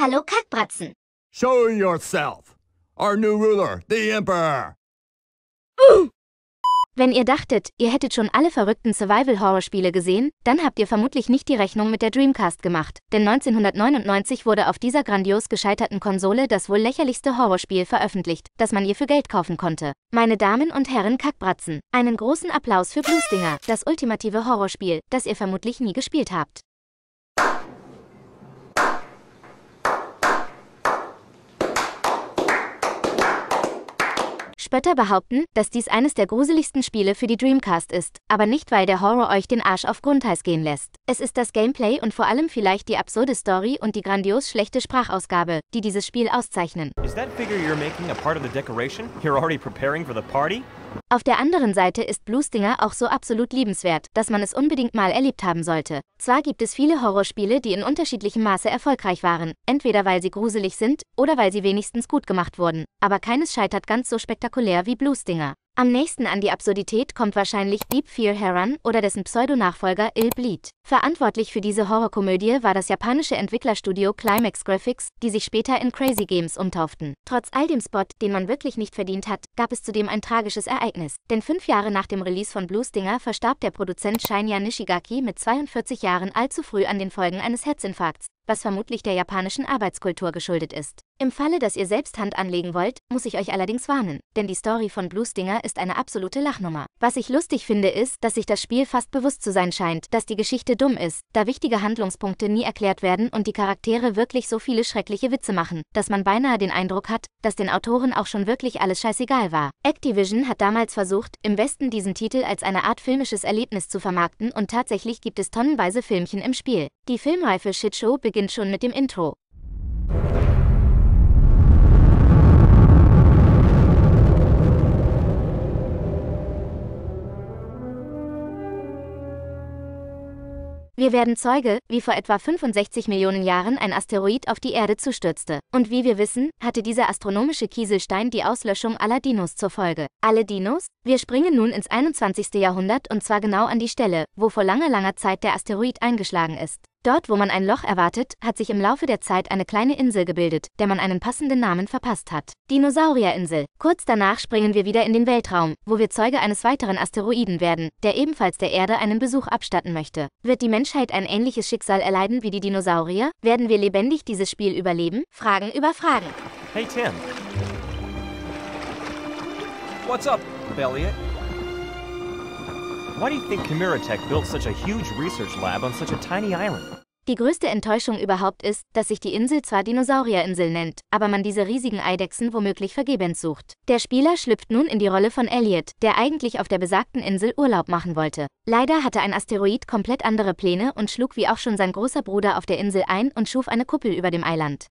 Hallo Kackbratzen. Show yourself. Our new ruler, the Emperor. Wenn ihr dachtet, ihr hättet schon alle verrückten Survival-Horror-Spiele gesehen, dann habt ihr vermutlich nicht die Rechnung mit der Dreamcast gemacht, denn 1999 wurde auf dieser grandios gescheiterten Konsole das wohl lächerlichste Horrorspiel veröffentlicht, das man ihr für Geld kaufen konnte. Meine Damen und Herren Kackbratzen, einen großen Applaus für Bluestinger, das ultimative Horrorspiel, das ihr vermutlich nie gespielt habt. Spötter behaupten, dass dies eines der gruseligsten Spiele für die Dreamcast ist, aber nicht weil der Horror euch den Arsch auf Grundheiß gehen lässt. Es ist das Gameplay und vor allem vielleicht die absurde Story und die grandios schlechte Sprachausgabe, die dieses Spiel auszeichnen. Is that figure you're making a part of the decoration? You're already preparing for the party? Auf der anderen Seite ist Bluestinger auch so absolut liebenswert, dass man es unbedingt mal erlebt haben sollte. Zwar gibt es viele Horrorspiele, die in unterschiedlichem Maße erfolgreich waren, entweder weil sie gruselig sind oder weil sie wenigstens gut gemacht wurden, aber keines scheitert ganz so spektakulär wie Bluestinger. Am nächsten an die Absurdität kommt wahrscheinlich Deep Fear Heron oder dessen Pseudonachfolger Il Bleed. Verantwortlich für diese Horrorkomödie war das japanische Entwicklerstudio Climax Graphics, die sich später in Crazy Games umtauften. Trotz all dem Spot, den man wirklich nicht verdient hat, gab es zudem ein tragisches Ereignis. Denn fünf Jahre nach dem Release von Bluestinger verstarb der Produzent Shinya Nishigaki mit 42 Jahren allzu früh an den Folgen eines Herzinfarkts was vermutlich der japanischen Arbeitskultur geschuldet ist. Im Falle, dass ihr selbst Hand anlegen wollt, muss ich euch allerdings warnen, denn die Story von Blue Stinger ist eine absolute Lachnummer. Was ich lustig finde ist, dass sich das Spiel fast bewusst zu sein scheint, dass die Geschichte dumm ist, da wichtige Handlungspunkte nie erklärt werden und die Charaktere wirklich so viele schreckliche Witze machen, dass man beinahe den Eindruck hat, dass den Autoren auch schon wirklich alles scheißegal war. Activision hat damals versucht, im Westen diesen Titel als eine Art filmisches Erlebnis zu vermarkten und tatsächlich gibt es tonnenweise Filmchen im Spiel. Die filmreife Shitshow beginnt schon mit dem Intro. Wir werden Zeuge, wie vor etwa 65 Millionen Jahren ein Asteroid auf die Erde zustürzte. Und wie wir wissen, hatte dieser astronomische Kieselstein die Auslöschung aller Dinos zur Folge. Alle Dinos? Wir springen nun ins 21. Jahrhundert und zwar genau an die Stelle, wo vor langer, langer Zeit der Asteroid eingeschlagen ist. Dort, wo man ein Loch erwartet, hat sich im Laufe der Zeit eine kleine Insel gebildet, der man einen passenden Namen verpasst hat. Dinosaurierinsel. Kurz danach springen wir wieder in den Weltraum, wo wir Zeuge eines weiteren Asteroiden werden, der ebenfalls der Erde einen Besuch abstatten möchte. Wird die Menschheit ein ähnliches Schicksal erleiden wie die Dinosaurier? Werden wir lebendig dieses Spiel überleben? Fragen über Fragen. Hey Tim. What's up, Elliot? Why do you think Chimeratech built such a huge research lab on such a tiny island? Die größte Enttäuschung überhaupt ist, dass sich die Insel zwar Dinosaurierinsel nennt, aber man diese riesigen Eidechsen womöglich vergebens sucht. Der Spieler schlüpft nun in die Rolle von Elliot, der eigentlich auf der besagten Insel Urlaub machen wollte. Leider hatte ein Asteroid komplett andere Pläne und schlug wie auch schon sein großer Bruder auf der Insel ein und schuf eine Kuppel über dem Eiland.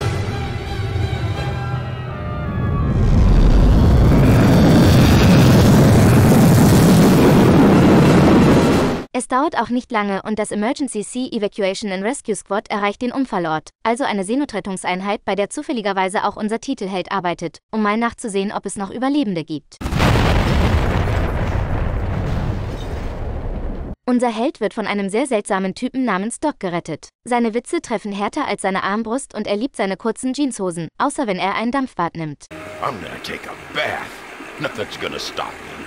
Es dauert auch nicht lange und das Emergency Sea Evacuation and Rescue Squad erreicht den Unfallort, also eine Seenotrettungseinheit, bei der zufälligerweise auch unser Titelheld arbeitet, um mal nachzusehen, ob es noch Überlebende gibt. Unser Held wird von einem sehr seltsamen Typen namens Doc gerettet. Seine Witze treffen härter als seine Armbrust und er liebt seine kurzen Jeanshosen, außer wenn er ein Dampfbad nimmt. I'm gonna take a bath. Nothing's gonna stop me.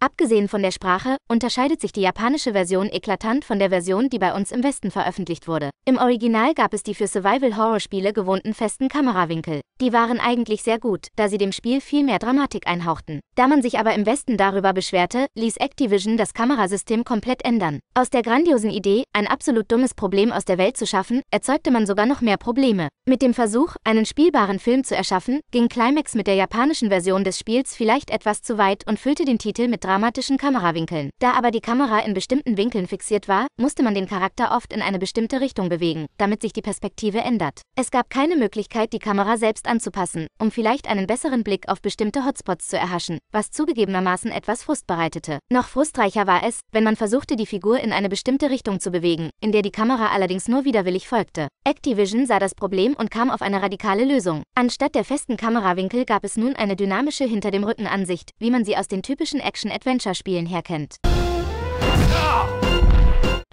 Abgesehen von der Sprache unterscheidet sich die japanische Version eklatant von der Version, die bei uns im Westen veröffentlicht wurde. Im Original gab es die für Survival-Horror-Spiele gewohnten festen Kamerawinkel. Die waren eigentlich sehr gut, da sie dem Spiel viel mehr Dramatik einhauchten. Da man sich aber im Westen darüber beschwerte, ließ Activision das Kamerasystem komplett ändern. Aus der grandiosen Idee, ein absolut dummes Problem aus der Welt zu schaffen, erzeugte man sogar noch mehr Probleme. Mit dem Versuch, einen spielbaren Film zu erschaffen, ging Climax mit der japanischen Version des Spiels vielleicht etwas zu weit und füllte den Titel mit dramatischen Kamerawinkeln. Da aber die Kamera in bestimmten Winkeln fixiert war, musste man den Charakter oft in eine bestimmte Richtung bewegen, damit sich die Perspektive ändert. Es gab keine Möglichkeit, die Kamera selbst anzupassen, um vielleicht einen besseren Blick auf bestimmte Hotspots zu erhaschen, was zugegebenermaßen etwas Frust bereitete. Noch frustreicher war es, wenn man versuchte, die Figur in eine bestimmte Richtung zu bewegen, in der die Kamera allerdings nur widerwillig folgte. Activision sah das Problem und kam auf eine radikale Lösung. Anstatt der festen Kamerawinkel gab es nun eine dynamische Hinter dem Rücken Ansicht, wie man sie aus den typischen Action Adventure-Spielen herkennt. Ah!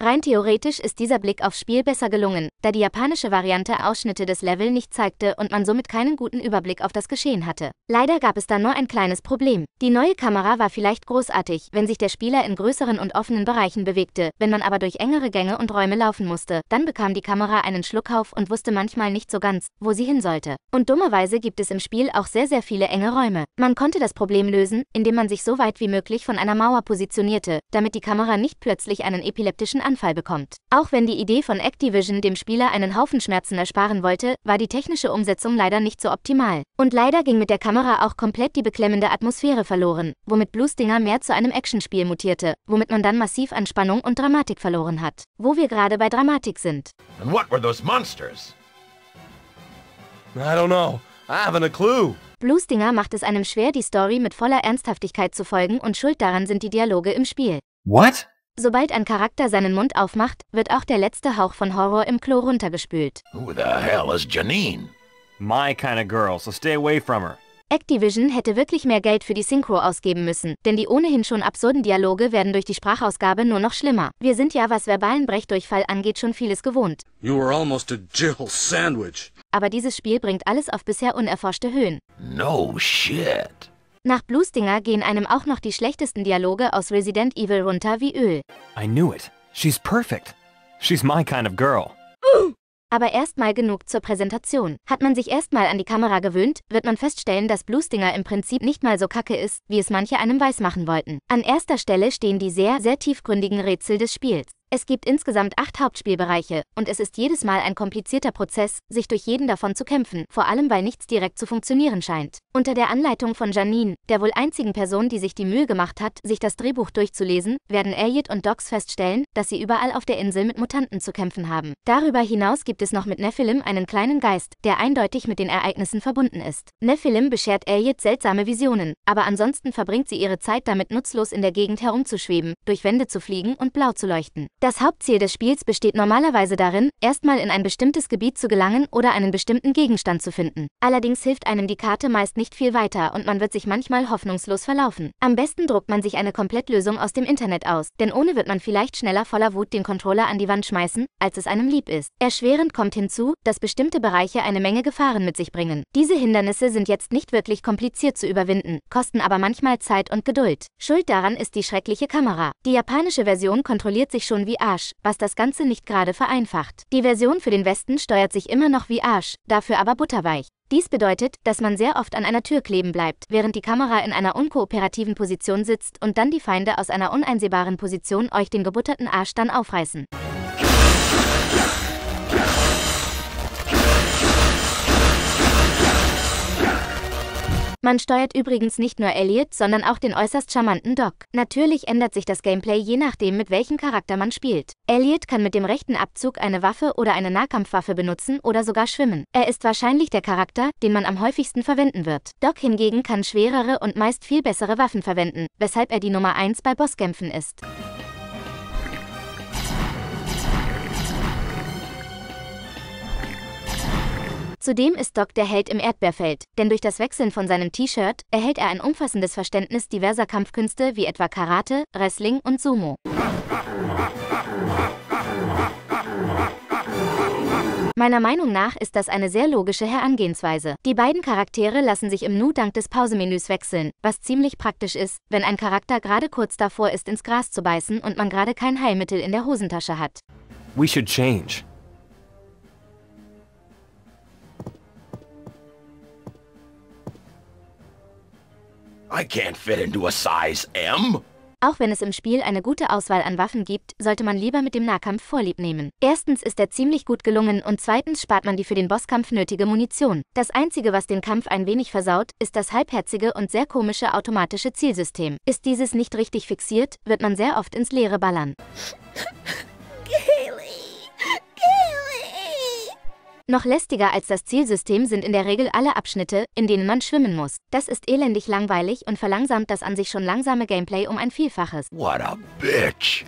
Rein theoretisch ist dieser Blick aufs Spiel besser gelungen, da die japanische Variante Ausschnitte des Level nicht zeigte und man somit keinen guten Überblick auf das Geschehen hatte. Leider gab es da nur ein kleines Problem. Die neue Kamera war vielleicht großartig, wenn sich der Spieler in größeren und offenen Bereichen bewegte, wenn man aber durch engere Gänge und Räume laufen musste, dann bekam die Kamera einen Schluckauf und wusste manchmal nicht so ganz, wo sie hin sollte. Und dummerweise gibt es im Spiel auch sehr, sehr viele enge Räume. Man konnte das Problem lösen, indem man sich so weit wie möglich von einer Mauer positionierte, damit die Kamera nicht plötzlich einen epileptischen Anfall Anfall bekommt. Auch wenn die Idee von Activision dem Spieler einen Haufen Schmerzen ersparen wollte, war die technische Umsetzung leider nicht so optimal. Und leider ging mit der Kamera auch komplett die beklemmende Atmosphäre verloren, womit Bluestinger mehr zu einem Actionspiel mutierte, womit man dann massiv an Spannung und Dramatik verloren hat. Wo wir gerade bei Dramatik sind. And what were those monsters? I don't know. I haven't a clue. Bluestinger macht es einem schwer, die Story mit voller Ernsthaftigkeit zu folgen und schuld daran sind die Dialoge im Spiel. What? Sobald ein Charakter seinen Mund aufmacht, wird auch der letzte Hauch von Horror im Klo runtergespült. Who the hell is Janine? My kind of girl, so stay away from her. Activision hätte wirklich mehr Geld für die Synchro ausgeben müssen, denn die ohnehin schon absurden Dialoge werden durch die Sprachausgabe nur noch schlimmer. Wir sind ja, was verbalen Brechdurchfall angeht, schon vieles gewohnt. You were almost a Jill sandwich. Aber dieses Spiel bringt alles auf bisher unerforschte Höhen. No shit. Nach Bluestinger gehen einem auch noch die schlechtesten Dialoge aus Resident Evil runter wie Öl. I knew it. She's perfect. She's my kind of girl. Aber erstmal genug zur Präsentation. Hat man sich erstmal an die Kamera gewöhnt, wird man feststellen, dass Bluestinger im Prinzip nicht mal so kacke ist, wie es manche einem weiß machen wollten. An erster Stelle stehen die sehr, sehr tiefgründigen Rätsel des Spiels. Es gibt insgesamt acht Hauptspielbereiche, und es ist jedes Mal ein komplizierter Prozess, sich durch jeden davon zu kämpfen, vor allem weil nichts direkt zu funktionieren scheint. Unter der Anleitung von Janine, der wohl einzigen Person, die sich die Mühe gemacht hat, sich das Drehbuch durchzulesen, werden Elliot und Docs feststellen, dass sie überall auf der Insel mit Mutanten zu kämpfen haben. Darüber hinaus gibt es noch mit Nephilim einen kleinen Geist, der eindeutig mit den Ereignissen verbunden ist. Nephilim beschert Elliot seltsame Visionen, aber ansonsten verbringt sie ihre Zeit damit nutzlos in der Gegend herumzuschweben, durch Wände zu fliegen und blau zu leuchten. Das Hauptziel des Spiels besteht normalerweise darin, erstmal in ein bestimmtes Gebiet zu gelangen oder einen bestimmten Gegenstand zu finden. Allerdings hilft einem die Karte meist nicht viel weiter und man wird sich manchmal hoffnungslos verlaufen. Am besten druckt man sich eine Komplettlösung aus dem Internet aus, denn ohne wird man vielleicht schneller voller Wut den Controller an die Wand schmeißen, als es einem lieb ist. Erschwerend kommt hinzu, dass bestimmte Bereiche eine Menge Gefahren mit sich bringen. Diese Hindernisse sind jetzt nicht wirklich kompliziert zu überwinden, kosten aber manchmal Zeit und Geduld. Schuld daran ist die schreckliche Kamera. Die japanische Version kontrolliert sich schon wie Arsch, was das Ganze nicht gerade vereinfacht. Die Version für den Westen steuert sich immer noch wie Arsch, dafür aber butterweich. Dies bedeutet, dass man sehr oft an einer Tür kleben bleibt, während die Kamera in einer unkooperativen Position sitzt und dann die Feinde aus einer uneinsehbaren Position euch den gebutterten Arsch dann aufreißen. Man steuert übrigens nicht nur Elliot, sondern auch den äußerst charmanten Doc. Natürlich ändert sich das Gameplay je nachdem, mit welchem Charakter man spielt. Elliot kann mit dem rechten Abzug eine Waffe oder eine Nahkampfwaffe benutzen oder sogar schwimmen. Er ist wahrscheinlich der Charakter, den man am häufigsten verwenden wird. Doc hingegen kann schwerere und meist viel bessere Waffen verwenden, weshalb er die Nummer 1 bei Bosskämpfen ist. Zudem ist Doc der Held im Erdbeerfeld, denn durch das Wechseln von seinem T-Shirt erhält er ein umfassendes Verständnis diverser Kampfkünste wie etwa Karate, Wrestling und Sumo. Meiner Meinung nach ist das eine sehr logische Herangehensweise. Die beiden Charaktere lassen sich im Nu dank des Pausemenüs wechseln, was ziemlich praktisch ist, wenn ein Charakter gerade kurz davor ist, ins Gras zu beißen und man gerade kein Heilmittel in der Hosentasche hat. We should change. I can't fit into a size M. Auch wenn es im Spiel eine gute Auswahl an Waffen gibt, sollte man lieber mit dem Nahkampf Vorlieb nehmen. Erstens ist er ziemlich gut gelungen und zweitens spart man die für den Bosskampf nötige Munition. Das Einzige, was den Kampf ein wenig versaut, ist das halbherzige und sehr komische automatische Zielsystem. Ist dieses nicht richtig fixiert, wird man sehr oft ins Leere ballern. Noch lästiger als das Zielsystem sind in der Regel alle Abschnitte, in denen man schwimmen muss. Das ist elendig langweilig und verlangsamt das an sich schon langsame Gameplay um ein Vielfaches. What a bitch!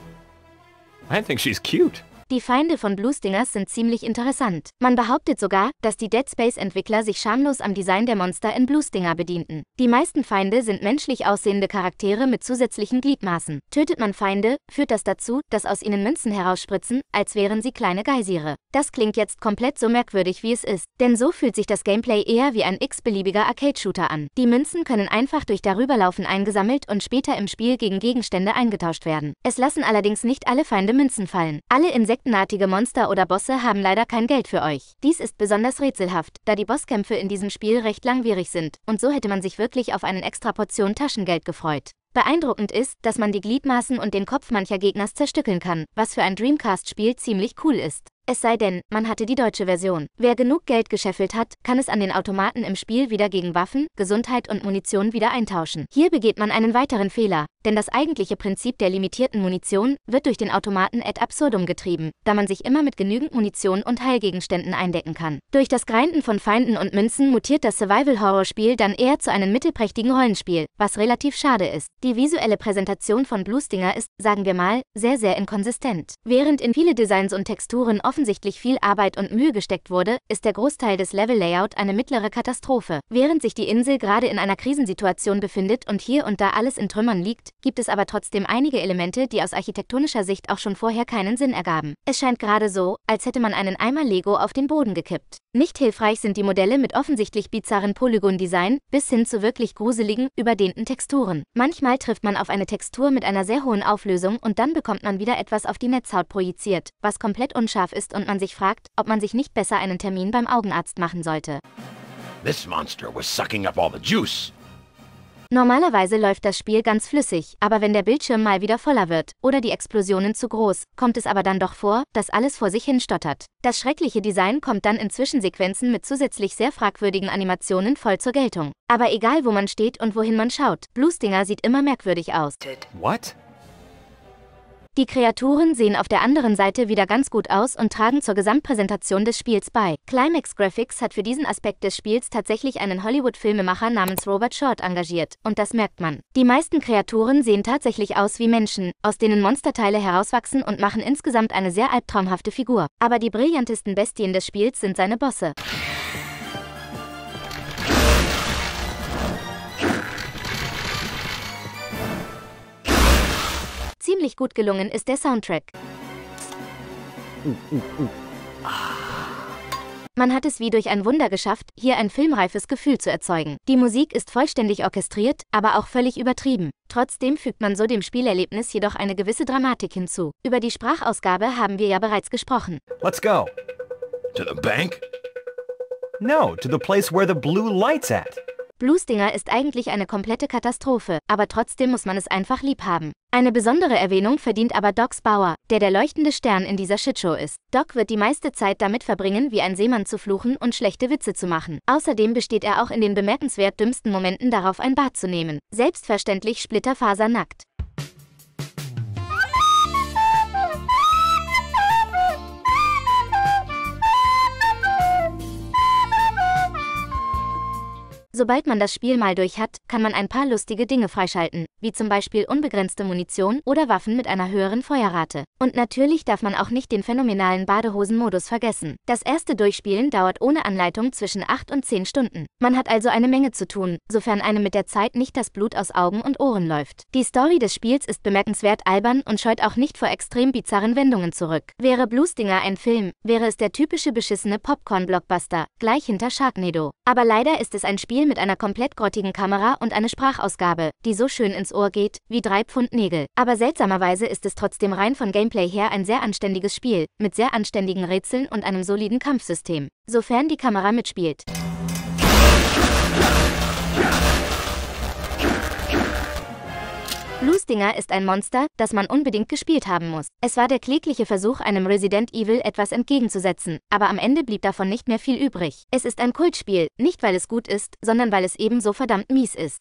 I think she's cute. Die Feinde von Blue Stingers sind ziemlich interessant. Man behauptet sogar, dass die Dead Space-Entwickler sich schamlos am Design der Monster in Blue Stinger bedienten. Die meisten Feinde sind menschlich aussehende Charaktere mit zusätzlichen Gliedmaßen. Tötet man Feinde, führt das dazu, dass aus ihnen Münzen herausspritzen, als wären sie kleine Geysire. Das klingt jetzt komplett so merkwürdig, wie es ist. Denn so fühlt sich das Gameplay eher wie ein x-beliebiger Arcade-Shooter an. Die Münzen können einfach durch Darüberlaufen eingesammelt und später im Spiel gegen Gegenstände eingetauscht werden. Es lassen allerdings nicht alle Feinde Münzen fallen. Alle Insekten insektenartige Monster oder Bosse haben leider kein Geld für euch. Dies ist besonders rätselhaft, da die Bosskämpfe in diesem Spiel recht langwierig sind, und so hätte man sich wirklich auf einen extra Portion Taschengeld gefreut. Beeindruckend ist, dass man die Gliedmaßen und den Kopf mancher Gegners zerstückeln kann, was für ein Dreamcast-Spiel ziemlich cool ist es sei denn, man hatte die deutsche Version. Wer genug Geld gescheffelt hat, kann es an den Automaten im Spiel wieder gegen Waffen, Gesundheit und Munition wieder eintauschen. Hier begeht man einen weiteren Fehler, denn das eigentliche Prinzip der limitierten Munition wird durch den Automaten ad absurdum getrieben, da man sich immer mit genügend Munition und Heilgegenständen eindecken kann. Durch das Grinden von Feinden und Münzen mutiert das Survival-Horror-Spiel dann eher zu einem mittelprächtigen Rollenspiel, was relativ schade ist. Die visuelle Präsentation von Bluestinger ist, sagen wir mal, sehr sehr inkonsistent. Während in viele Designs und Texturen oft offensichtlich viel Arbeit und Mühe gesteckt wurde, ist der Großteil des Level-Layout eine mittlere Katastrophe. Während sich die Insel gerade in einer Krisensituation befindet und hier und da alles in Trümmern liegt, gibt es aber trotzdem einige Elemente, die aus architektonischer Sicht auch schon vorher keinen Sinn ergaben. Es scheint gerade so, als hätte man einen Eimer Lego auf den Boden gekippt. Nicht hilfreich sind die Modelle mit offensichtlich bizarren Polygon-Design bis hin zu wirklich gruseligen, überdehnten Texturen. Manchmal trifft man auf eine Textur mit einer sehr hohen Auflösung und dann bekommt man wieder etwas auf die Netzhaut projiziert, was komplett unscharf ist und man sich fragt, ob man sich nicht besser einen Termin beim Augenarzt machen sollte. This monster was sucking up all the juice. Normalerweise läuft das Spiel ganz flüssig, aber wenn der Bildschirm mal wieder voller wird oder die Explosionen zu groß, kommt es aber dann doch vor, dass alles vor sich hin stottert. Das schreckliche Design kommt dann in Zwischensequenzen mit zusätzlich sehr fragwürdigen Animationen voll zur Geltung. Aber egal, wo man steht und wohin man schaut, Blue Stinger sieht immer merkwürdig aus. What? Die Kreaturen sehen auf der anderen Seite wieder ganz gut aus und tragen zur Gesamtpräsentation des Spiels bei. Climax Graphics hat für diesen Aspekt des Spiels tatsächlich einen Hollywood-Filmemacher namens Robert Short engagiert, und das merkt man. Die meisten Kreaturen sehen tatsächlich aus wie Menschen, aus denen Monsterteile herauswachsen und machen insgesamt eine sehr albtraumhafte Figur. Aber die brillantesten Bestien des Spiels sind seine Bosse. ziemlich gut gelungen ist der Soundtrack. Man hat es wie durch ein Wunder geschafft, hier ein filmreifes Gefühl zu erzeugen. Die Musik ist vollständig orchestriert, aber auch völlig übertrieben. Trotzdem fügt man so dem Spielerlebnis jedoch eine gewisse Dramatik hinzu. Über die Sprachausgabe haben wir ja bereits gesprochen. Let's go. To the bank? No, to the place where the blue light's at. Bluestinger ist eigentlich eine komplette Katastrophe, aber trotzdem muss man es einfach lieb haben. Eine besondere Erwähnung verdient aber Docs Bauer, der der leuchtende Stern in dieser Shitshow ist. Doc wird die meiste Zeit damit verbringen, wie ein Seemann zu fluchen und schlechte Witze zu machen. Außerdem besteht er auch in den bemerkenswert dümmsten Momenten darauf, ein Bad zu nehmen. Selbstverständlich splitterfasernackt. Sobald man das Spiel mal durch hat, kann man ein paar lustige Dinge freischalten, wie zum Beispiel unbegrenzte Munition oder Waffen mit einer höheren Feuerrate. Und natürlich darf man auch nicht den phänomenalen Badehosen-Modus vergessen. Das erste Durchspielen dauert ohne Anleitung zwischen 8 und 10 Stunden. Man hat also eine Menge zu tun, sofern einem mit der Zeit nicht das Blut aus Augen und Ohren läuft. Die Story des Spiels ist bemerkenswert albern und scheut auch nicht vor extrem bizarren Wendungen zurück. Wäre Bluestinger ein Film, wäre es der typische beschissene Popcorn-Blockbuster, gleich hinter Sharknado. Aber leider ist es ein Spiel mit einer komplett grottigen Kamera und eine Sprachausgabe, die so schön ins Ohr geht, wie drei Pfund Nägel. Aber seltsamerweise ist es trotzdem rein von Gameplay her ein sehr anständiges Spiel, mit sehr anständigen Rätseln und einem soliden Kampfsystem. Sofern die Kamera mitspielt. Stinger ist ein Monster, das man unbedingt gespielt haben muss. Es war der klägliche Versuch, einem Resident Evil etwas entgegenzusetzen, aber am Ende blieb davon nicht mehr viel übrig. Es ist ein Kultspiel, nicht weil es gut ist, sondern weil es ebenso verdammt mies ist.